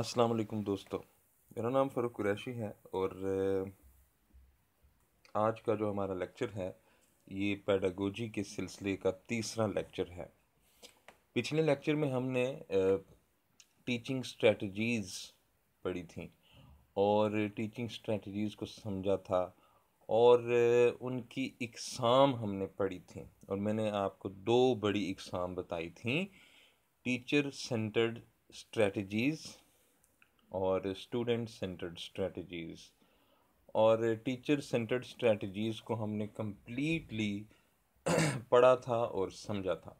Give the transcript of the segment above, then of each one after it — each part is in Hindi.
अस्सलाम वालेकुम दोस्तों मेरा नाम फ़ारूक कुरैशी है और आज का जो हमारा लेक्चर है ये पैडागोजी के सिलसिले का तीसरा लेक्चर है पिछले लेक्चर में हमने टीचिंग स्ट्रेटजीज़ पढ़ी थी और टीचिंग स्ट्रेटजीज़ को समझा था और उनकी इकसाम हमने पढ़ी थी और मैंने आपको दो बड़ी इकसाम बताई थी टीचर सेंटर्ड स्ट्रेटजीज़ और स्टूडेंट सेंटर्ड स्ट्रेटजीज़ और टीचर सेंटर्ड स्ट्रेटजीज़ को हमने कम्प्लीटली पढ़ा था और समझा था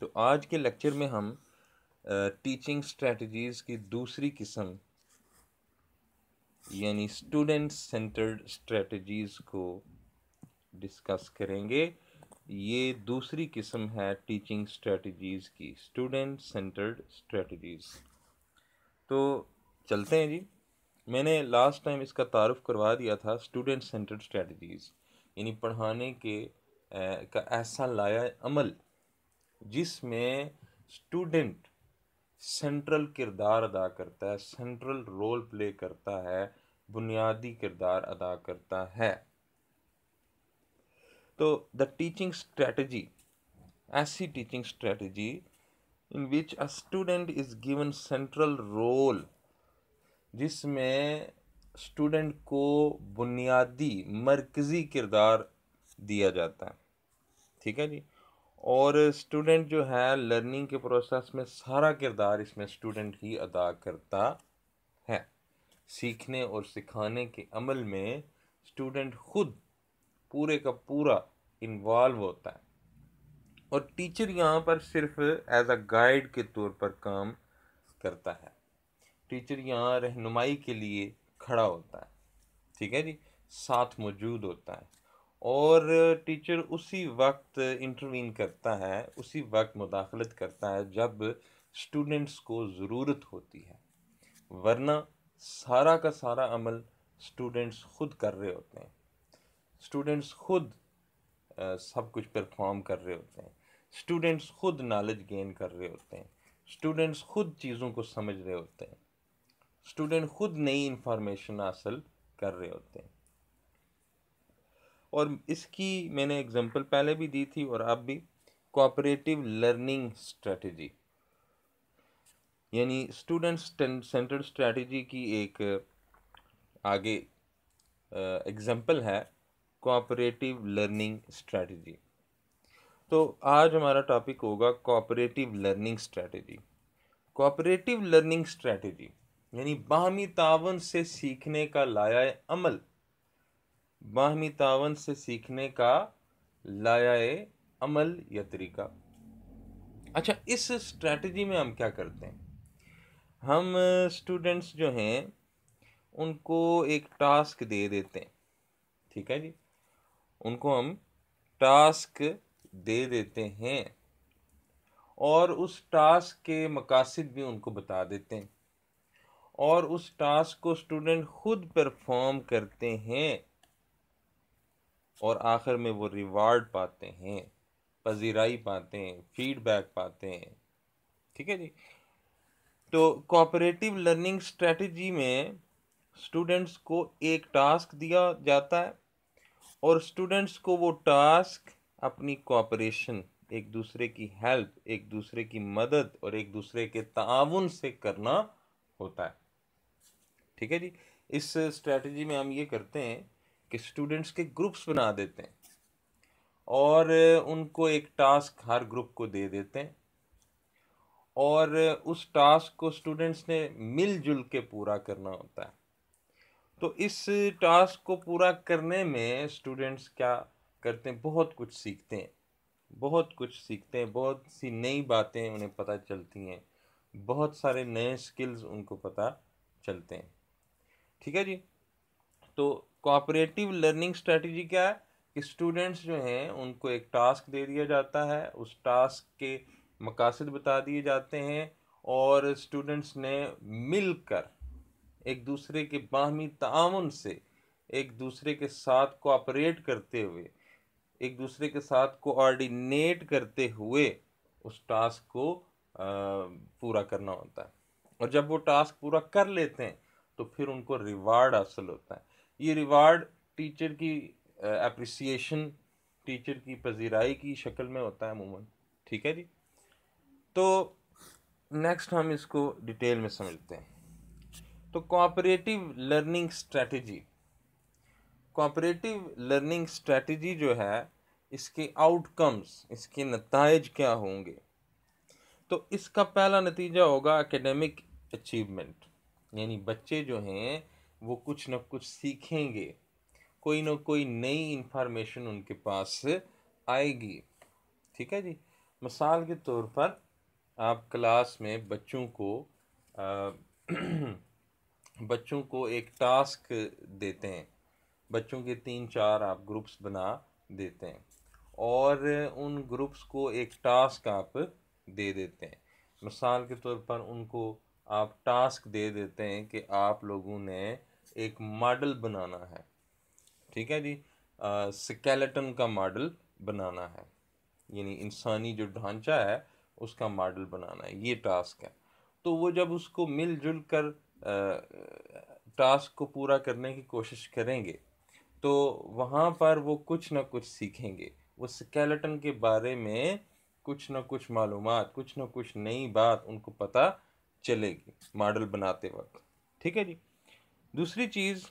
तो आज के लेक्चर में हम टीचिंग स्ट्रेटजीज़ की दूसरी किस्म यानी स्टूडेंट सेंटर्ड स्ट्रेटजीज़ को डिस्कस करेंगे ये दूसरी किस्म है टीचिंग स्ट्रेटजीज़ की स्टूडेंट सेंटर्ड स्ट्रेटजीज़ तो चलते हैं जी मैंने लास्ट टाइम इसका तारफ़ करवा दिया था स्टूडेंट सेंटर्ड स्ट्रेटजीज़ यानी पढ़ाने के का ऐसा लाया अमल जिसमें स्टूडेंट सेंट्रल किरदार अदा करता है सेंट्रल रोल प्ले करता है बुनियादी किरदार अदा करता है तो द टीचिंग स्ट्रेटजी ऐसी teaching strategy in which a student is given central role जिसमें स्टूडेंट को बुनियादी मरकज़ी किरदार दिया जाता है ठीक है जी और स्टूडेंट जो है लर्निंग के प्रोसेस में सारा किरदार इसमें स्टूडेंट ही अदा करता है सीखने और सिखाने के अमल में स्टूडेंट खुद पूरे का पूरा इन्वॉल्व होता है और टीचर यहाँ पर सिर्फ एज अ गाइड के तौर पर काम करता है टीचर यहाँ रहनुमाई के लिए खड़ा होता है ठीक है जी साथ मौजूद होता है और टीचर उसी वक्त इंटरवीन करता है उसी वक्त मुदाखलत करता है जब स्टूडेंट्स को ज़रूरत होती है वरना सारा का सारा अमल स्टूडेंट्स खुद कर रहे होते हैं स्टूडेंट्स खुद आ, सब कुछ परफॉर्म कर रहे होते हैं स्टूडेंट्स खुद नॉलेज गेन कर रहे होते हैं स्टूडेंट्स खुद चीज़ों को समझ रहे होते हैं स्टूडेंट खुद नई इंफॉर्मेशन हासिल कर रहे होते हैं और इसकी मैंने एग्जांपल पहले भी दी थी और अब भी कोऑपरेटिव लर्निंग स्ट्रेटजी यानी स्टूडेंट सेंटर्ड स्ट्रेटजी की एक आगे एग्जांपल है कोऑपरेटिव लर्निंग स्ट्रेटजी तो आज हमारा टॉपिक होगा cooperative learning strategy cooperative learning strategy यानी बाहमी तावन से सीखने का लाया अमल बाहमी तावन से सीखने का लाया अमल या तरीका अच्छा इस स्ट्रैटेजी में हम क्या करते हैं हम स्टूडेंट्स जो हैं उनको एक टास्क दे देते हैं ठीक है जी उनको हम टास्क दे देते हैं और उस टास्क के मकासद भी उनको बता देते हैं और उस टास्क को स्टूडेंट खुद परफॉर्म करते हैं और आखिर में वो रिवार्ड पाते हैं पजीराई पाते हैं फीडबैक पाते हैं ठीक है जी तो कोऑपरेटिव लर्निंग स्ट्रेटजी में स्टूडेंट्स को एक टास्क दिया जाता है और स्टूडेंट्स को वो टास्क अपनी कोऑपरेशन एक दूसरे की हेल्प एक दूसरे की मदद और एक दूसरे के ताउन से करना होता है ठीक है जी इस स्ट्रेटजी में हम ये करते हैं कि स्टूडेंट्स के ग्रुप्स बना देते हैं और उनको एक टास्क हर ग्रुप को दे देते हैं और उस टास्क को स्टूडेंट्स ने मिलजुल के पूरा करना होता है तो इस टास्क को पूरा करने में स्टूडेंट्स क्या करते हैं बहुत कुछ सीखते हैं बहुत कुछ सीखते हैं बहुत सी नई बातें उन्हें पता चलती हैं बहुत सारे नए स्किल्स उनको पता चलते हैं ठीक है जी तो कोऑपरेटिव लर्निंग स्ट्रेटजी क्या है कि स्टूडेंट्स जो हैं उनको एक टास्क दे दिया जाता है उस टास्क के मकासद बता दिए जाते हैं और स्टूडेंट्स ने मिलकर एक दूसरे के बाहमी ताउन से एक दूसरे के साथ कोऑपरेट करते हुए एक दूसरे के साथ कोऑर्डिनेट करते हुए उस टास्क को पूरा करना होता है और जब वो टास्क पूरा कर लेते हैं तो फिर उनको रिवार्ड हासिल होता है ये रिवार्ड टीचर की अप्रिसिएशन टीचर की पजीराई की शक्ल में होता है अमूमन ठीक है जी तो नेक्स्ट हम इसको डिटेल में समझते हैं तो cooperative learning strategy cooperative learning strategy जो है इसके आउटकम्स इसके नतज क्या होंगे तो इसका पहला नतीजा होगा एकेडमिक अचीवमेंट यानी बच्चे जो हैं वो कुछ ना कुछ सीखेंगे कोई ना कोई नई इन्फॉर्मेशन उनके पास आएगी ठीक है जी मिसाल के तौर पर आप क्लास में बच्चों को आ, बच्चों को एक टास्क देते हैं बच्चों के तीन चार आप ग्रुप्स बना देते हैं और उन ग्रुप्स को एक टास्क आप दे देते हैं मिसाल के तौर पर उनको आप टास्क दे देते हैं कि आप लोगों ने एक मॉडल बनाना है ठीक है जी स्केलेटन का मॉडल बनाना है यानी इंसानी जो ढांचा है उसका मॉडल बनाना है ये टास्क है तो वो जब उसको मिलजुल कर आ, टास्क को पूरा करने की कोशिश करेंगे तो वहाँ पर वो कुछ ना कुछ सीखेंगे वो स्केलेटन के बारे में कुछ ना कुछ मालूम कुछ ना कुछ नई बात उनको पता चलेगी मॉडल बनाते वक्त ठीक है जी दूसरी चीज़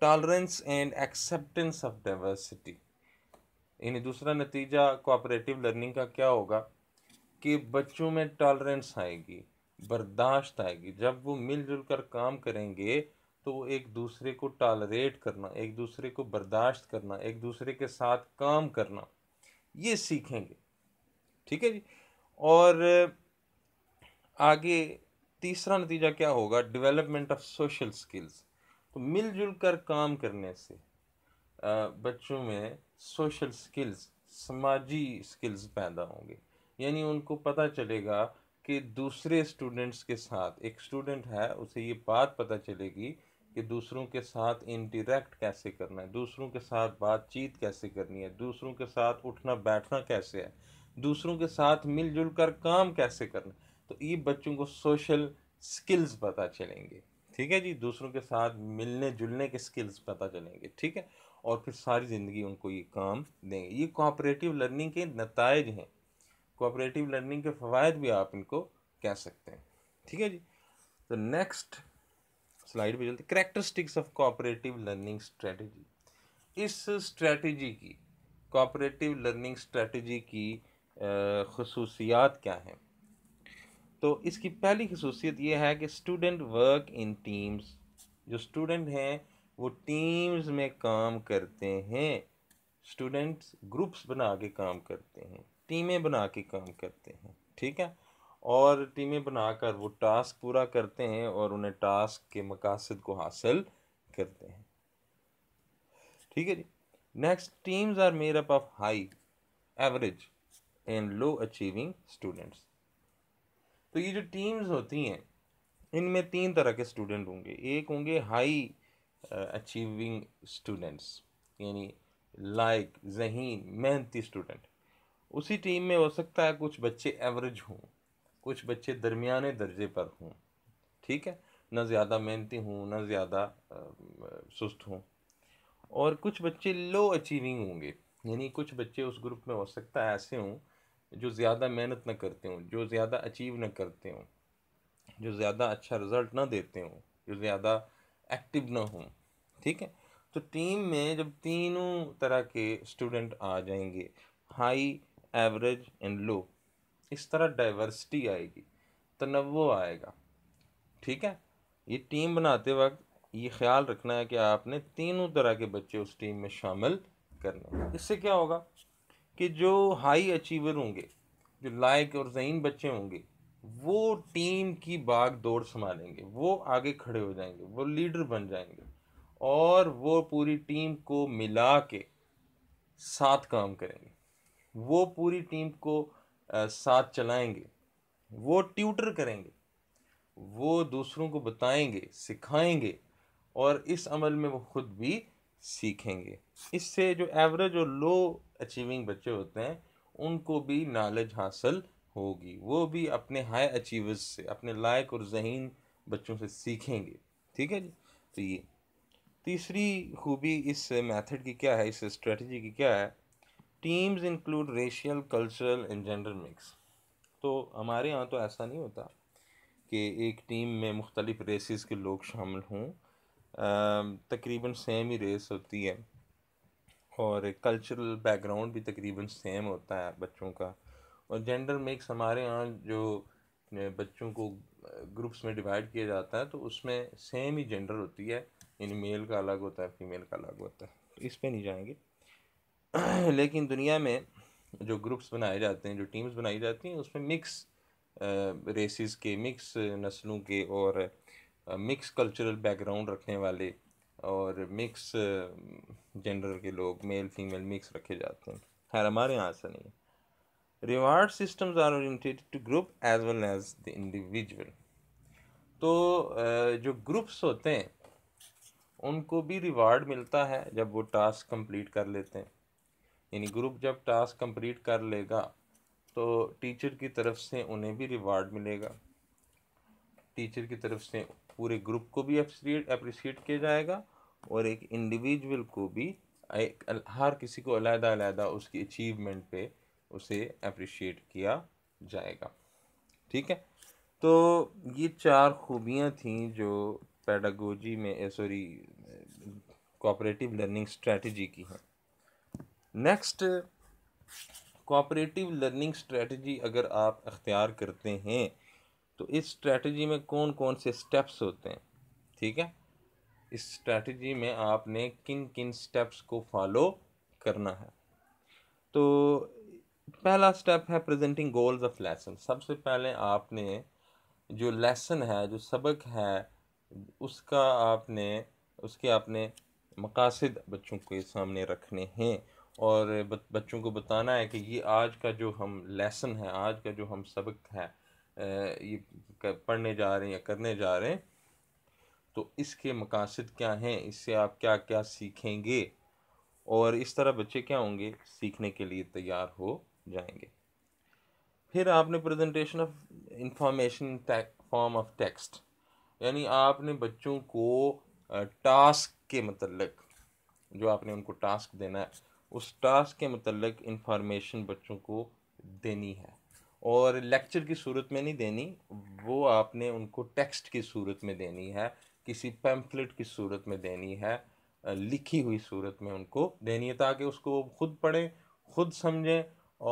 tolerance and acceptance of diversity यानी दूसरा नतीजा कोऑपरेटिव लर्निंग का क्या होगा कि बच्चों में टॉलरेंस आएगी बर्दाश्त आएगी जब वो मिलजुल कर काम करेंगे तो वो एक दूसरे को टॉलरेट करना एक दूसरे को बर्दाश्त करना एक दूसरे के साथ काम करना ये सीखेंगे ठीक है जी और आगे तीसरा नतीजा क्या होगा डेवलपमेंट ऑफ सोशल स्किल्स तो मिलजुल कर काम करने से बच्चों में सोशल स्किल्स समाजी स्किल्स पैदा होंगे यानी उनको पता चलेगा कि दूसरे स्टूडेंट्स के साथ एक स्टूडेंट है उसे ये बात पता चलेगी कि दूसरों के साथ इंटरेक्ट कैसे करना है दूसरों के साथ बातचीत कैसे करनी है दूसरों के साथ उठना बैठना कैसे है दूसरों के साथ मिलजुल कर काम कैसे करना तो ये बच्चों को सोशल स्किल्स पता चलेंगे ठीक है जी दूसरों के साथ मिलने जुलने के स्किल्स पता चलेंगे ठीक है और फिर सारी ज़िंदगी उनको ये काम देंगे ये कोऑपरेटिव लर्निंग के नतज हैं कोऑपरेटिव लर्निंग के फ़वाद भी आप इनको कह सकते हैं ठीक है जी तो नेक्स्ट स्लाइड पे चलते characteristics of cooperative learning strategy इस स्ट्रेटजी की कोऑपरेटिव लर्निंग स्ट्रेटजी की खसूसियात क्या हैं तो इसकी पहली खसूसियत यह है कि स्टूडेंट वर्क इन टीम्स जो स्टूडेंट हैं वो टीम्स में काम करते हैं स्टूडेंट्स ग्रुप्स बना के काम करते हैं टीमें बना के काम करते हैं ठीक है और टीमें बनाकर वो टास्क पूरा करते हैं और उन्हें टास्क के मकासद को हासिल करते हैं ठीक है जी next teams are made up of high average and low achieving students तो ये जो टीम्स होती हैं इनमें तीन तरह के स्टूडेंट होंगे एक होंगे हाई अचीविंग स्टूडेंट्स यानी लाइक जहीन मेहनती स्टूडेंट उसी टीम में हो सकता है कुछ बच्चे एवरेज हों कुछ बच्चे दरमियाने दर्जे पर हों ठीक है ना ज़्यादा मेहनती हूँ ना ज़्यादा सुस्त हूँ और कुछ बच्चे लो अचीविंग होंगे यानी कुछ बच्चे उस ग्रुप में हो सकता है ऐसे हों जो ज़्यादा मेहनत ना करते हों जो ज़्यादा अचीव ना करते हों जो ज़्यादा अच्छा रिज़ल्ट ना देते हों जो ज़्यादा एक्टिव ना हों ठीक है तो टीम में जब तीनों तरह के स्टूडेंट आ जाएंगे हाई एवरेज एंड लो इस तरह डाइवर्सिटी आएगी तनवो आएगा ठीक है ये टीम बनाते वक्त ये ख्याल रखना है कि आपने तीनों तरह के बच्चे उस टीम में शामिल करने इससे क्या होगा कि जो हाई अचीवर होंगे जो लायक और जहीन बच्चे होंगे वो टीम की बाग दौड़ संभालेंगे वो आगे खड़े हो जाएंगे वो लीडर बन जाएंगे और वो पूरी टीम को मिला के साथ काम करेंगे वो पूरी टीम को साथ चलाएंगे वो ट्यूटर करेंगे वो दूसरों को बताएंगे सिखाएंगे और इस अमल में वो ख़ुद भी सीखेंगे इससे जो एवरेज और लो अचीविंग बच्चे होते हैं उनको भी नॉलेज हासिल होगी वो भी अपने हाई अचीवर्स से अपने लायक और जहीन बच्चों से सीखेंगे ठीक है जी तो ये तीसरी खूबी इस मेथड की क्या है इस स्ट्रेटजी की क्या है teams include racial cultural and gender mix तो हमारे यहाँ तो ऐसा नहीं होता कि एक टीम में मुख्तलिफ रेसिस के लोग शामिल हों तकरीबन सेम ही रेस होती है और कल्चरल बैकग्राउंड भी तकरीबन सेम होता है बच्चों का और जेंडर मिक्स हमारे यहाँ जो बच्चों को ग्रुप्स में डिवाइड किया जाता है तो उसमें सेम ही जेंडर होती है यानी मेल का अलग होता है फीमेल का अलग होता है इस पर नहीं जाएंगे लेकिन दुनिया में जो ग्रुप्स बनाए जाते हैं जो टीम्स बनाई जाती हैं उसमें मिक्स रेसिस के मिक्स नस्लों के और मिक्स कल्चरल बैकग्राउंड रखने वाले और मिक्स जेंडर के लोग मेल फीमेल मिक्स रखे जाते हैं खैर हमारे यहाँ ऐसा नहीं है reward systems are oriented to group as well as the individual तो जो ग्रुप्स होते हैं उनको भी रिवार्ड मिलता है जब वो टास्क कंप्लीट कर लेते हैं यानी ग्रुप जब टास्क कंप्लीट कर लेगा तो टीचर की तरफ से उन्हें भी रिवार्ड मिलेगा टीचर की तरफ से पूरे ग्रुप को भी अप्रिशिएट किया जाएगा और एक इंडिविजुअल को भी एक हर किसी को अलहदा अलहदा उसकी अचीवमेंट पे उसे अप्रिशिएट किया जाएगा ठीक है तो ये चार खूबियाँ थी जो पैडागोजी में सॉरी कोऑपरेटिव लर्निंग स्ट्रेटजी की हैं नेक्स्ट कोऑपरेटिव लर्निंग स्ट्रेटजी अगर आप अख्तियार करते हैं तो इस स्ट्रेटजी में कौन कौन से स्टेप्स होते हैं ठीक है इस स्ट्रेटजी में आपने किन किन स्टेप्स को फॉलो करना है तो पहला स्टेप है प्रेजेंटिंग गोल्स ऑफ लेसन सबसे पहले आपने जो लेसन है जो सबक है उसका आपने उसके आपने मकासद बच्चों के सामने रखने हैं और बच्चों को बताना है कि ये आज का जो हम लेसन है आज का जो हम सबक है ये पढ़ने जा रहे हैं या करने जा रहे हैं तो इसके मकासद क्या हैं इससे आप क्या क्या सीखेंगे और इस तरह बच्चे क्या होंगे सीखने के लिए तैयार हो जाएंगे फिर आपने presentation of information form of text यानी आपने बच्चों को टास्क के मतलब जो आपने उनको टास्क देना है उस टास्क के मतलब इंफॉर्मेशन बच्चों को देनी है और लेक्चर की सूरत में नहीं देनी वो आपने उनको टेक्स्ट की सूरत में देनी है किसी पैम्फलेट की सूरत में देनी है लिखी हुई सूरत में उनको देनी है ताकि उसको खुद पढ़ें खुद समझें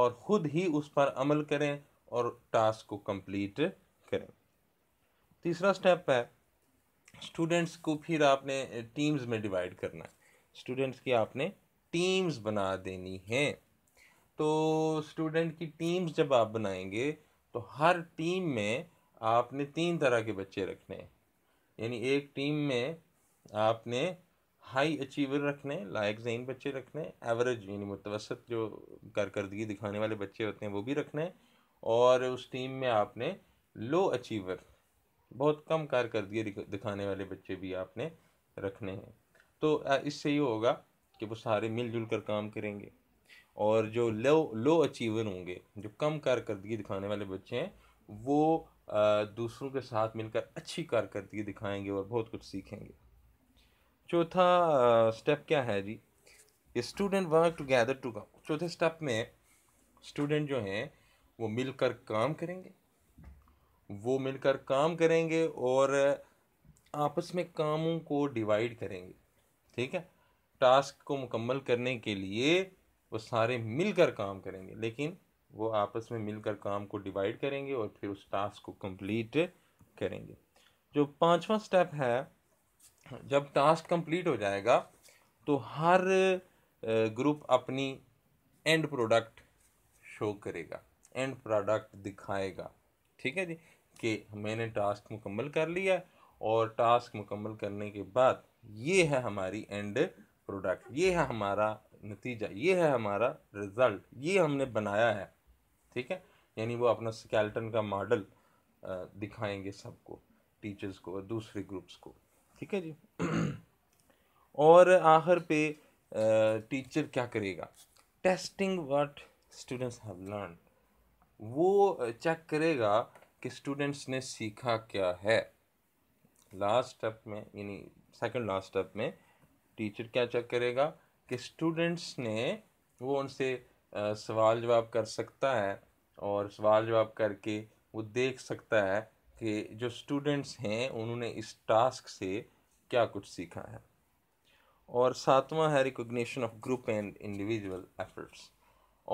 और ख़ुद ही उस पर अमल करें और टास्क को कंप्लीट करें तीसरा स्टेप है स्टूडेंट्स को फिर आपने टीम्स में डिवाइड करना है स्टूडेंट्स की आपने टीम्स बना देनी हैं तो स्टूडेंट की टीम्स जब आप बनाएंगे तो हर टीम में आपने तीन तरह के बच्चे रखने हैं यानी एक टीम में आपने हाई अचीवर रखने लायक जहन बच्चे रखने एवरेज यानी मुतवसत जो कारकर्दगी दिखाने वाले बच्चे होते हैं वो भी रखने और उस टीम में आपने लो अचीवर बहुत कम कारकर्दगी दिखाने वाले बच्चे भी आपने रखने हैं तो इससे ये होगा कि वो सारे मिलजुल कर काम करेंगे और जो लो लो अचीवर होंगे जो कम कारकर्दगी दिखाने वाले बच्चे हैं वो दूसरों के साथ मिलकर अच्छी कारकर्दगी दिखाएंगे और बहुत कुछ सीखेंगे चौथा स्टेप क्या है जी स्टूडेंट वर्क टुगेदर टू काम चौथे स्टेप में स्टूडेंट जो हैं वो मिलकर काम करेंगे वो मिलकर काम करेंगे और आपस में कामों को डिवाइड करेंगे ठीक है टास्क को मुकम्मल करने के लिए वो सारे मिलकर काम करेंगे लेकिन वो आपस में मिलकर काम को डिवाइड करेंगे और फिर उस टास्क को कंप्लीट करेंगे जो पांचवा स्टेप है जब टास्क कंप्लीट हो जाएगा तो हर ग्रुप अपनी एंड प्रोडक्ट शो करेगा एंड प्रोडक्ट दिखाएगा ठीक है जी कि मैंने टास्क मुकम्मल कर लिया और टास्क मुकम्मल करने के बाद ये है हमारी एंड प्रोडक्ट ये है हमारा नतीजा ये है हमारा रिज़ल्ट ये हमने बनाया है ठीक है यानी वो अपना स्केल्टन का मॉडल दिखाएंगे सबको टीचर्स को और दूसरे ग्रुप्स को ठीक है जी और आखिर पे टीचर क्या करेगा testing what students have learn वो चेक करेगा कि स्टूडेंट्स ने सीखा क्या है लास्ट स्टेप में यानी सेकंड लास्ट स्टेप में टीचर क्या चेक करेगा कि स्टूडेंट्स ने वो उनसे सवाल जवाब कर सकता है और सवाल जवाब करके वो देख सकता है कि जो स्टूडेंट्स हैं उन्होंने इस टास्क से क्या कुछ सीखा है और सातवां है recognition of group and individual efforts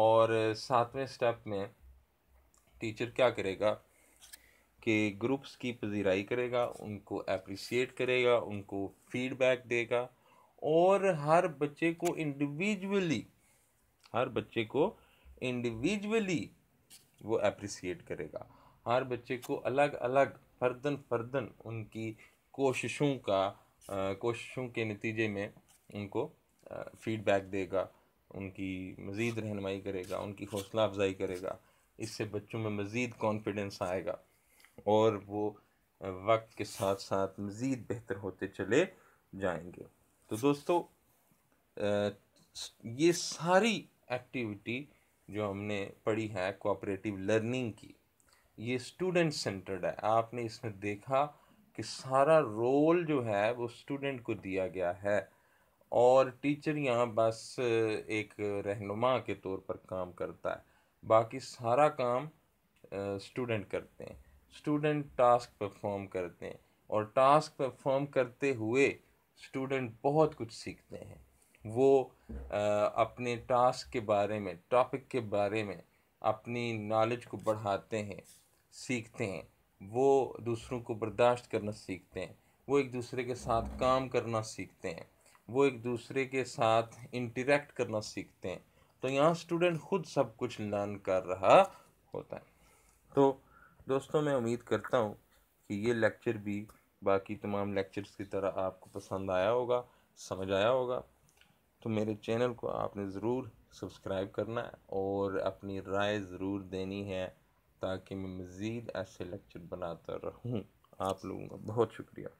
और सातवें स्टेप में टीचर क्या करेगा कि ग्रुप्स की पजीराई करेगा उनको अप्रिसिएट करेगा उनको फीडबैक देगा और हर बच्चे को इंडिविजुअली हर बच्चे को इंडिविजुअली वो अप्रिसिएट करेगा हर बच्चे को अलग अलग फर्दन फर्दन उनकी कोशिशों का कोशिशों के नतीजे में उनको फीडबैक देगा उनकी मज़ीद रहनमाई करेगा उनकी हौसला अफजाई करेगा इससे बच्चों में मज़ीद कॉन्फिडेंस आएगा और वो वक्त के साथ साथ मज़ीद बेहतर होते चले जाएंगे तो दोस्तों ये सारी एक्टिविटी जो हमने पढ़ी है कोऑपरेटिव लर्निंग की ये स्टूडेंट सेंटर्ड है आपने इसमें देखा कि सारा रोल जो है वो स्टूडेंट को दिया गया है और टीचर यहाँ बस एक रहनुमा के तौर पर काम करता है बाकी सारा काम स्टूडेंट करते हैं स्टूडेंट टास्क परफॉर्म करते हैं और टास्क परफॉर्म करते हुए स्टूडेंट बहुत कुछ सीखते हैं वो आ, अपने टास्क के बारे में टॉपिक के बारे में अपनी नॉलेज को बढ़ाते हैं सीखते हैं वो दूसरों को बर्दाश्त करना सीखते हैं वो एक दूसरे के साथ काम करना सीखते हैं वो एक दूसरे के साथ इंटरेक्ट करना सीखते हैं तो यहाँ स्टूडेंट खुद सब कुछ लर्न कर रहा होता है तो दोस्तों मैं उम्मीद करता हूँ कि ये लेक्चर भी बाकी तमाम लेक्चर्स की तरह आपको पसंद आया होगा समझ आया होगा तो मेरे चैनल को आपने ज़रूर सब्सक्राइब करना है और अपनी राय ज़रूर देनी है ताकि मैं मज़ीद ऐसे लेक्चर बनाता रहूँ आप लोगों का बहुत शुक्रिया